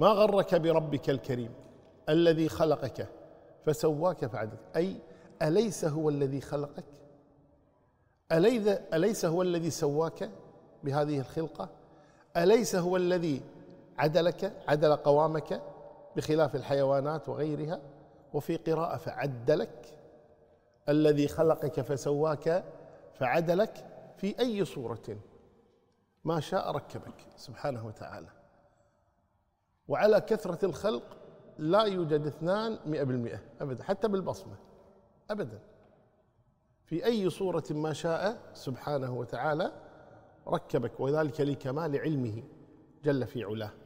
ما غرك بربك الكريم الذي خلقك فسواك فعدلك أي أليس هو الذي خلقك أليس هو الذي سواك بهذه الخلقة أليس هو الذي عدلك عدل قوامك بخلاف الحيوانات وغيرها وفي قراءة فعدلك الذي خلقك فسواك فعدلك في أي صورة ما شاء ركبك سبحانه وتعالى وعلى كثرة الخلق لا يوجد اثنان مئة بالمئة أبدا حتى بالبصمة أبدا في أي صورة ما شاء سبحانه وتعالى ركبك وذلك لكمال علمه جل في علاه